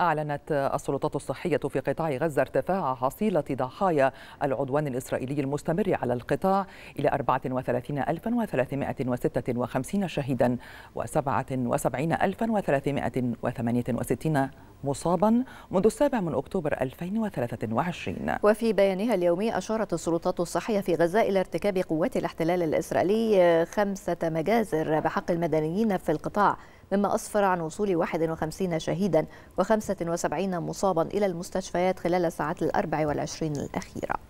أعلنت السلطات الصحية في قطاع غزة ارتفاع حصيلة ضحايا العدوان الإسرائيلي المستمر على القطاع إلى 34356 شهيدا و77368 مصابا منذ السابع من أكتوبر 2023 وفي بيانها اليومي أشارت السلطات الصحية في غزة إلى ارتكاب قوات الاحتلال الإسرائيلي خمسة مجازر بحق المدنيين في القطاع مما أسفر عن وصول 51 شهيدا و75 مصابا إلى المستشفيات خلال الساعات الأربع والعشرين الأخيرة